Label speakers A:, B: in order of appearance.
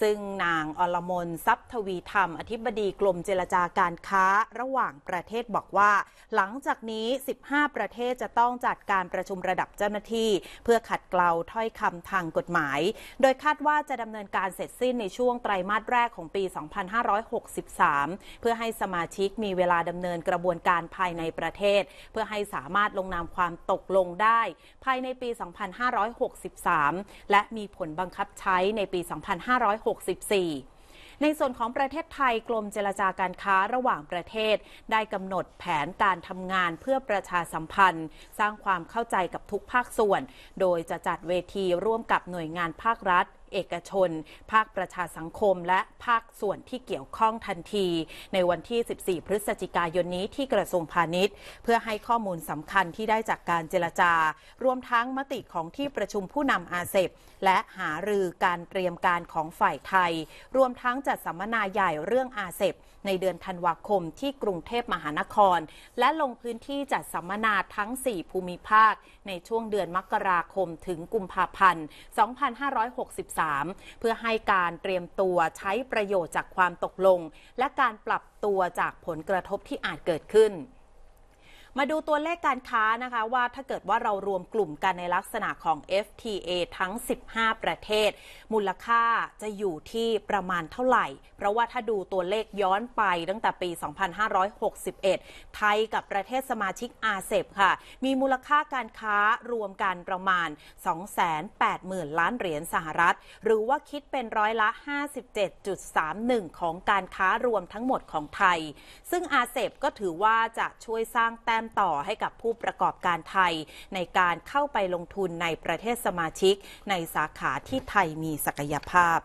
A: ซึ่งนางอลมนทรัพย์ทวีธรรม อธิบดีกรมเจรจาการค้าระหว่างประเทศบอกว่า หลังจากนี้ 15 ประเทศจะต้องจัดการประชุมระดับเจ้าหน้าที่ เพื่อขัดเกลา ถ้อยคำทางกฎหมาย โดยคาดว่าจะดำเนินการเสร็จสิ้นในช่วงไตรมาสแรกของปี 2563 เพื่อให้สมาชิกมีเวลาดำเนินกระบวนการภายในประเทศ เพื่อให้สามารถลงนามความตกลงได้ ภายในปี 2563 และมีผลบังคับใช้ในปี 2 5 6 0 2564 ในส่วนของประเทศไทยกรมเจรจาการค้าระหว่างประเทศได้กำหนดแผนการทำงานเพื่อประชาสัมพันธ์ สร้างความเข้าใจกับทุกภาคส่วน โดยจะจัดเวทีร่วมกับหน่วยงานภาครัฐเอกชน ภาคประชาสังคมและภาคส่วนที่เกี่ยวข้องทันที ในวันที่ 14 พฤศจิกายนนี้ที่กระทรวงพาณิชย์ เพื่อให้ข้อมูลสำคัญที่ได้จากการเจรจา รวมทั้งมติของที่ประชุมผู้นำอาเซบและหารือการเตรียมการของฝ่ายไทย รวมทั้งจัดสัมมนาใหญ่เรื่องอาเซบในเดือนธันวาคม ที่กรุงเทพมหานคร และลงพื้นที่จัดสัมมนาทั้ง 4 ภูมิภาคในช่วงเดือนมกราคมถึงกุมภาพันธ์ 2562 3เพื่อให้การเตรียมตัวใช้ประโยชน์จากความตกลง และการปรับตัวจากผลกระทบที่อาจเกิดขึ้นมาดูตัวเลขการค้านะคะว่าถ้าเกิดว่าเรารวมกลุ่มกันในลักษณะของ FTA ทั้ง 15 ประเทศ มูลค่าจะอยู่ที่ประมาณเท่าไหร่ เพราะว่าถ้าดูตัวเลขย้อนไปตั้งแต่ปี 2561 ไทยกับประเทศสมาชิกอาเซบค่ะ มีมูลค่าการค้ารวมกันประมาณ 280,000 ล้านเหรียญสหรัฐ หรือว่าคิดเป็นร้อยละ 57.31 ของการค้ารวมทั้งหมดของไทย ซึ่งอาเซบก็ถือว่าจะช่วยสร้างแต้ต้มต่อให้กับผู้ประกอบการไทยในการเข้าไปลงทุนในประเทศสมาชิกในสาขาที่ไทยมีศักยภาพ